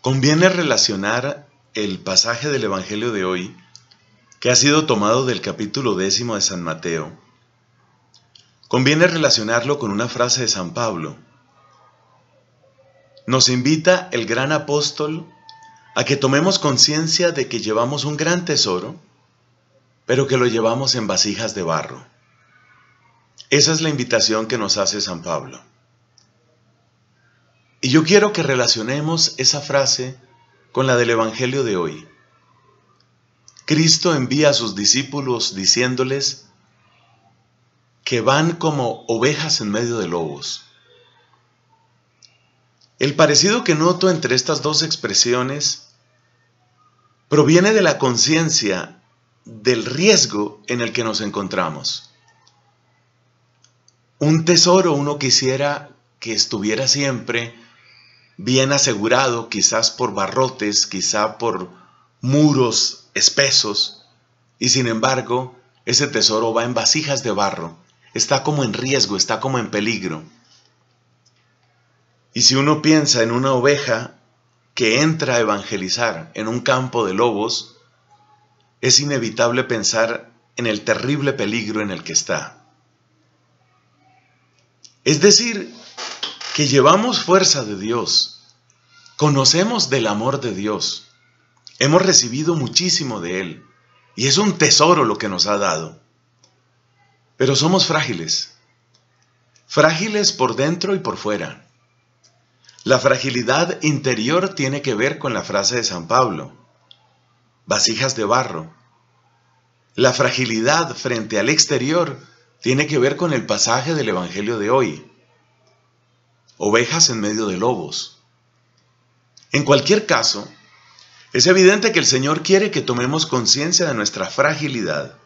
Conviene relacionar el pasaje del Evangelio de hoy, que ha sido tomado del capítulo décimo de San Mateo, conviene relacionarlo con una frase de San Pablo. Nos invita el gran apóstol a que tomemos conciencia de que llevamos un gran tesoro, pero que lo llevamos en vasijas de barro. Esa es la invitación que nos hace San Pablo. Y yo quiero que relacionemos esa frase con la del Evangelio de hoy. Cristo envía a sus discípulos diciéndoles que van como ovejas en medio de lobos. El parecido que noto entre estas dos expresiones proviene de la conciencia del riesgo en el que nos encontramos. Un tesoro uno quisiera que estuviera siempre bien asegurado, quizás por barrotes, quizá por muros espesos, y sin embargo, ese tesoro va en vasijas de barro, está como en riesgo, está como en peligro. Y si uno piensa en una oveja que entra a evangelizar en un campo de lobos, es inevitable pensar en el terrible peligro en el que está. Es decir, que llevamos fuerza de Dios, conocemos del amor de Dios, hemos recibido muchísimo de Él y es un tesoro lo que nos ha dado. Pero somos frágiles, frágiles por dentro y por fuera. La fragilidad interior tiene que ver con la frase de San Pablo, vasijas de barro. La fragilidad frente al exterior tiene que ver con el pasaje del Evangelio de hoy, ovejas en medio de lobos. En cualquier caso, es evidente que el Señor quiere que tomemos conciencia de nuestra fragilidad.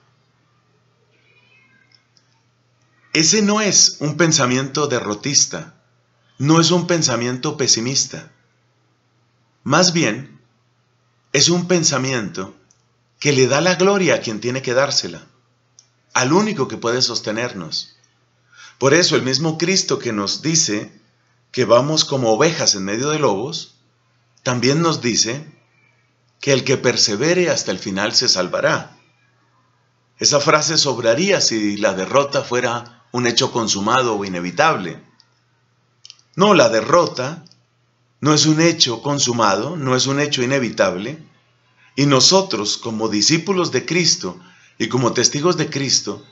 Ese no es un pensamiento derrotista, no es un pensamiento pesimista. Más bien, es un pensamiento que le da la gloria a quien tiene que dársela, al único que puede sostenernos. Por eso el mismo Cristo que nos dice que vamos como ovejas en medio de lobos, también nos dice que el que persevere hasta el final se salvará. Esa frase sobraría si la derrota fuera un hecho consumado o inevitable. No, la derrota no es un hecho consumado, no es un hecho inevitable, y nosotros como discípulos de Cristo y como testigos de Cristo,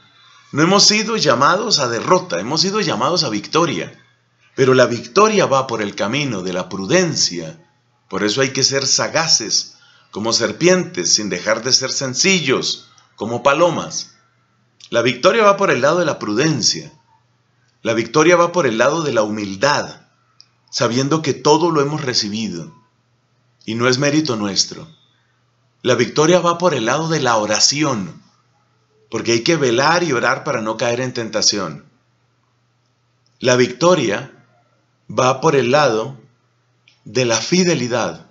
no hemos sido llamados a derrota, hemos sido llamados a victoria. Pero la victoria va por el camino de la prudencia. Por eso hay que ser sagaces, como serpientes, sin dejar de ser sencillos, como palomas. La victoria va por el lado de la prudencia. La victoria va por el lado de la humildad, sabiendo que todo lo hemos recibido y no es mérito nuestro. La victoria va por el lado de la oración, porque hay que velar y orar para no caer en tentación. La victoria va por el lado de la fidelidad,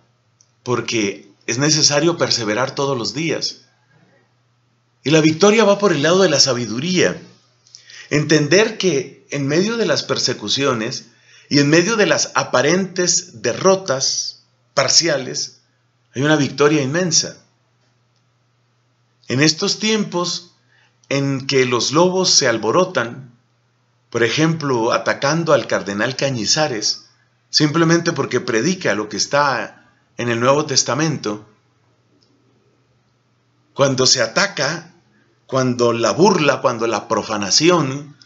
porque es necesario perseverar todos los días. Y la victoria va por el lado de la sabiduría. Entender que en medio de las persecuciones y en medio de las aparentes derrotas parciales, hay una victoria inmensa. En estos tiempos en que los lobos se alborotan, por ejemplo, atacando al cardenal Cañizares, simplemente porque predica lo que está en el Nuevo Testamento, cuando se ataca, cuando la burla, cuando la profanación,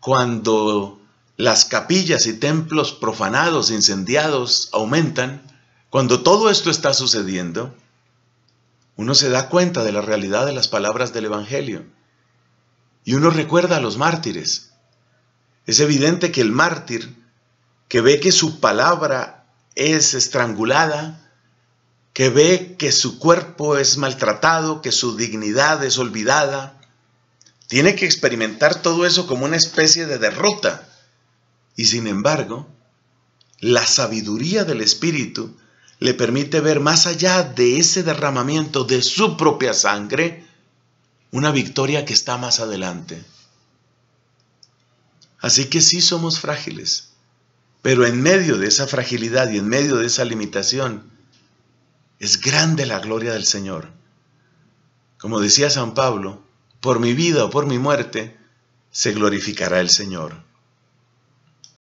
cuando las capillas y templos profanados, incendiados, aumentan, cuando todo esto está sucediendo, uno se da cuenta de la realidad de las palabras del Evangelio y uno recuerda a los mártires es evidente que el mártir que ve que su palabra es estrangulada, que ve que su cuerpo es maltratado, que su dignidad es olvidada, tiene que experimentar todo eso como una especie de derrota. Y sin embargo, la sabiduría del Espíritu le permite ver más allá de ese derramamiento de su propia sangre, una victoria que está más adelante. Así que sí somos frágiles, pero en medio de esa fragilidad y en medio de esa limitación, es grande la gloria del Señor. Como decía San Pablo, por mi vida o por mi muerte, se glorificará el Señor.